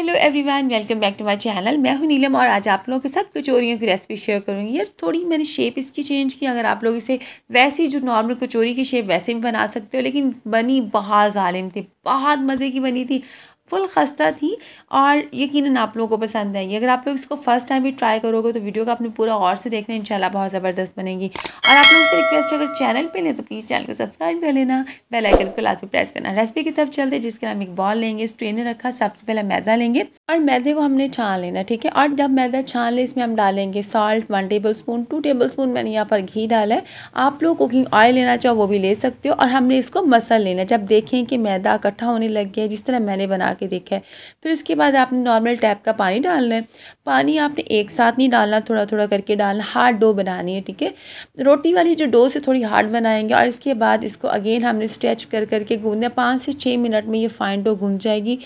hello everyone welcome back to my channel मैं हूं नीलम और आज आप लोगों के साथ कचोरियों की रेसिपी शेयर करूंगी यार थोड़ी मैंने शेप इसकी चेंज की अगर आप लोग इसे वैसे ही जो नॉर्मल कचोरी की शेप वैसे भी बना सकते हो लेकिन बनी बहुत ालिम थी बहुत मज़े की बनी थी फुल खस्ता थी और यकीन आप लोगों को पसंद आएगी अगर आप लोग इसको फर्स्ट टाइम भी ट्राई करोगे तो वीडियो का आपने पूरा और से देखना इंशाल्लाह बहुत ज़बरदस्त बनेगी और आप लोगों से रिक्वेस्ट है अगर चैनल पे लें तो प्लीज़ चैनल को सब्सक्राइब कर लेना बेल आइकन को लास्ट में प्रेस करना रेसिपी की तरफ चलते जिसके लिए हम एक बॉल लेंगे स्ट्रेनर रखा सबसे पहले मैदा लेंगे और मैदे को हमने छान लेना ठीक है और जब मैदा छान ले इसमें हम डालेंगे salt one tablespoon two tablespoon मैंने यहाँ पर घी डाला है आप लोग कुकिंग ऑयल लेना चाहो वो भी ले सकते हो और हमने इसको मसल लेना जब देखें कि मैदा इकट्ठा होने लग गया है जिस तरह मैंने बना के देखा है फिर उसके बाद आपने नॉर्मल टैप का पानी डालना है पानी आपने एक साथ नहीं डालना थोड़ा थोड़ा करके डालना हार्ड डो बनानी है ठीक है रोटी वाली जो डो से थोड़ी हार्ड बनाएंगे और इसके बाद इसको अगेन हमने स्ट्रेच कर करके गूंदना पाँच से छः मिनट में ये फाइन डो गूंज जाएगी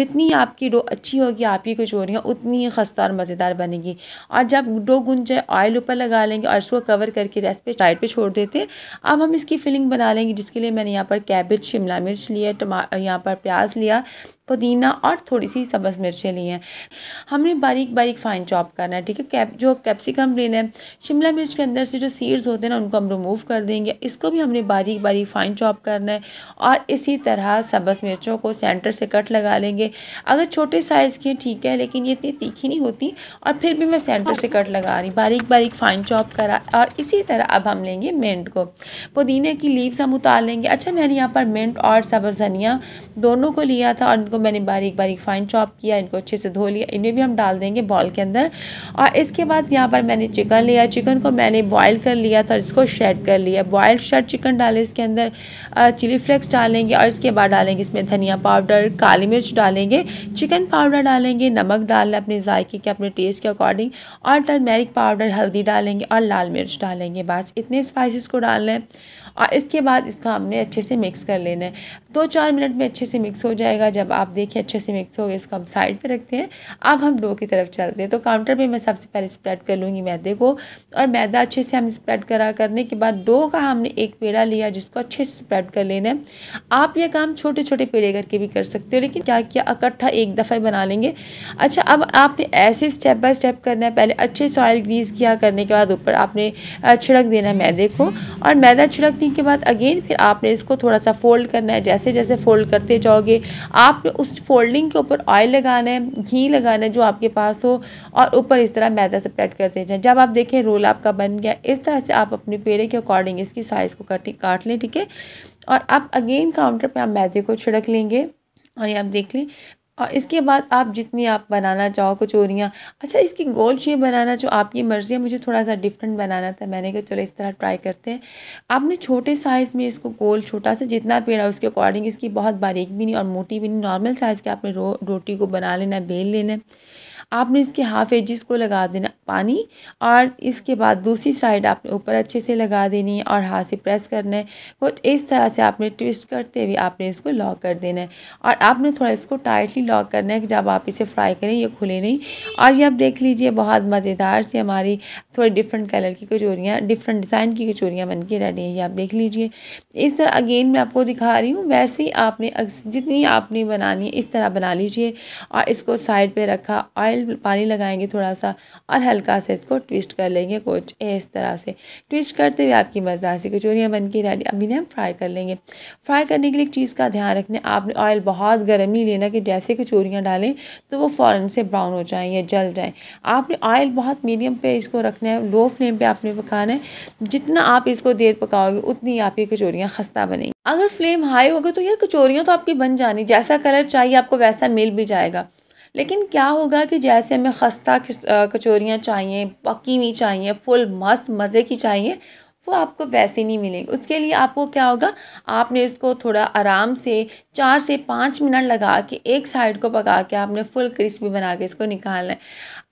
जितनी आपकी डो अच्छी हो होगी आपकी कचोरियाँ उतनी ही खस्ता और मज़ेदार बनेगी और जब दो गुंजे ऑयल ऊपर लगा लेंगे और इसको कवर करके रेस्ट पे साइड पे छोड़ देते अब हम इसकी फिलिंग बना लेंगे जिसके लिए मैंने यहाँ पर कैबेज शिमला मिर्च लिया टमा यहाँ पर प्याज लिया पुदीना और थोड़ी सी सब्ज़ मिर्चें ली हैं हमने बारीक बारीक फाइन चॉप करना है ठीक है कैप जो कैप्सिकम लेना है शिमला मिर्च के अंदर से जो सीड्स होते हैं ना उनको हम रिमूव कर देंगे इसको भी हमने बारीक बारीक फाइन चॉप करना है और इसी तरह सब्ज़ मिर्चों को सेंटर से कट लगा लेंगे अगर छोटे साइज़ की ठीक है लेकिन ये इतनी तीखी नहीं होती और फिर भी मैं सेंटर से कट लगा रही बारीक बारीक फाइन चॉप करा और इसी तरह अब हम लेंगे मेंट को पुदीने की लीव्स हम उतार लेंगे अच्छा मैंने यहाँ पर मेंट और सब्ज़ धनिया दोनों को लिया था और इनको मैंने बारीक बारीक फाइन चॉप किया इनको अच्छे से धो लिया इन्हें भी हम डाल देंगे बॉल के अंदर और इसके बाद यहाँ पर मैंने चिकन लिया चिकन को मैंने बॉयल कर लिया था इसको शेड कर लिया बॉयल शेड चिकन डाले इसके अंदर चिली फ्लेक्स डालेंगे और इसके बाद डालेंगे इसमें धनिया पाउडर काली मिर्च डालेंगे चिकन पाउडर डालेंगे नमक डाल अपने जायके के अपने टेस्ट के अकॉर्डिंग और टर्मेरिक पाउडर हल्दी डालेंगे और लाल मिर्च डालेंगे बस इतने स्पाइसिस को डाल लें और इसके बाद इसको हमने अच्छे से मिक्स कर लेना है दो चार मिनट में अच्छे से मिक्स हो जाएगा जब आप आप देखिए अच्छे से मिक्स हो गए इसको हम साइड पे रखते हैं अब हम डो की तरफ चलते हैं तो काउंटर पे मैं सबसे पहले स्प्रेड कर लूँगी मैदे को और मैदा अच्छे से हम स्प्रेड करा करने के बाद डो का हमने एक पेड़ा लिया जिसको अच्छे से स्प्रेड कर लेना है आप ये काम छोटे छोटे पेड़े करके भी कर सकते हो लेकिन क्या किया इकट्ठा एक दफ़ा बना लेंगे अच्छा अब आपने ऐसे स्टेप बाय स्टेप करना है पहले अच्छे से ऑयल ग्रीस किया करने के बाद ऊपर आपने छिड़क देना है मैदे को और मैदा छिड़कने के बाद अगेन फिर आपने इसको थोड़ा सा फोल्ड करना है जैसे जैसे फोल्ड करते जाओगे आप उस फोल्डिंग के ऊपर ऑयल लगाना है घी लगाना है जो आपके पास हो और ऊपर इस तरह मैदा से स्प्रेड करते जाए जब आप देखें रोल आपका बन गया इस तरह से आप अपने पेड़े के अकॉर्डिंग इसकी साइज़ को काट काट लें ठीक है और आप अगेन काउंटर पर आप मैदे को छिड़क लेंगे और ये आप देख लें और इसके बाद आप जितनी आप बनाना चाहो कचोरियाँ अच्छा इसकी गोल शेप बनाना जो आपकी मर्ज़ी है मुझे थोड़ा सा डिफरेंट बनाना था मैंने कहा चलो इस तरह ट्राई करते हैं आपने छोटे साइज़ में इसको गोल छोटा सा जितना पेड़ है उसके अकॉर्डिंग इसकी बहुत बारीक भी नहीं और मोटी भी नहीं नॉर्मल साइज़ के आपने रो रोटी को बना लेना बेल लेना आपने इसके हाफ एजिस को लगा देना पानी और इसके बाद दूसरी साइड आपने ऊपर अच्छे से लगा देनी है और हाथ से प्रेस करना है कुछ इस तरह से आपने ट्विस्ट करते हुए आपने इसको लॉक कर देना है और आपने थोड़ा इसको टाइटली लॉक करना है कि जब आप इसे फ्राई करें ये खुले नहीं और ये आप देख लीजिए बहुत मज़ेदार से हमारी थोड़ी डिफरेंट कलर की कचोरियाँ डिफरेंट डिज़ाइन की कचोरियाँ बन के रेडी हैं ये आप देख लीजिए इस तरह अगेन मैं आपको दिखा रही हूँ वैसे ही आपने जितनी आपने बनानी है इस तरह बना लीजिए और इसको साइड पर रखा ऑयल पानी लगाएंगे थोड़ा सा और हल्का हल्का से इसको ट्विस्ट कर लेंगे कुछ इस तरह से ट्विस्ट करते हुए आपकी मज़ा सी कचोरियाँ बन के रेडी अभी हम फ्राई कर लेंगे फ्राई करने के लिए एक चीज़ का ध्यान रखना आपने ऑयल बहुत गर्म नहीं लेना कि जैसे कचोरियाँ डालें तो वो फ़ौर से ब्राउन हो जाएँ या जल जाएँ आपने ऑयल बहुत मीडियम पर इसको रखना है लो फ्लेम पर आपने पकाना है जितना आप इसको देर पकाओगे उतनी आपकी कचोरियाँ खस्ता बनेंगी अगर फ्लेम हाई होगा तो यार कचोरियाँ तो आपकी बन जानी जैसा कलर चाहिए आपको वैसा मिल भी जाएगा लेकिन क्या होगा कि जैसे हमें खस्ता कचौरियाँ चाहिए पकी हुई चाहिए फुल मस्त मज़े की चाहिए वो आपको वैसे नहीं मिलेंगे उसके लिए आपको क्या होगा आपने इसको थोड़ा आराम से चार से पाँच मिनट लगा के एक साइड को पका के आपने फुल क्रिस्पी बना के इसको निकालना है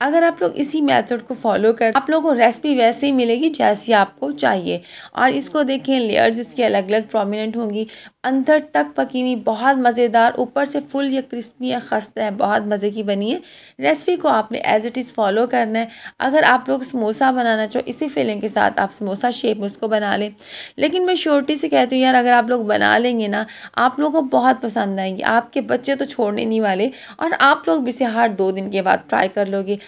अगर आप लोग इसी मेथड को फॉलो कर आप लोगों को रेसिपी वैसे ही मिलेगी जैसी आपको चाहिए और इसको देखें लेयर्स इसकी अलग अलग प्रोमिनेंट होंगी अंदर तक पकी हुई बहुत मज़ेदार ऊपर से फुल या क्रिस्पी या खस्ता है बहुत मज़े की बनी है रेसिपी को आपने एज इट इज़ फॉलो करना है अगर आप लोग समोसा बनाना चाहो इसी फीलिंग के साथ आप समोसा शेप में उसको बना लें लेकिन मैं श्योरिटी से कहती हूँ यार अगर आप लोग बना लेंगे ना आप लोगों को बहुत पसंद आएंगे आपके बच्चे तो छोड़ने नहीं वाले और आप लोग भी इसे हर दो दिन के बाद ट्राई कर लोगे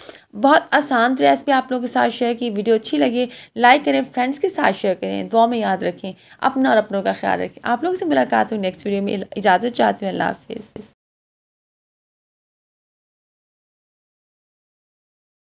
बहुत आसान रेसिपी आप लोगों के साथ शेयर की वीडियो अच्छी लगे लाइक करें फ्रेंड्स के साथ शेयर करें दुआ में याद रखें अपना और अपनों का ख्याल रखें आप लोगों से मुलाकात हुई नेक्स्ट वीडियो में इजाज़त चाहती हूँ अल्लाह हाफिज़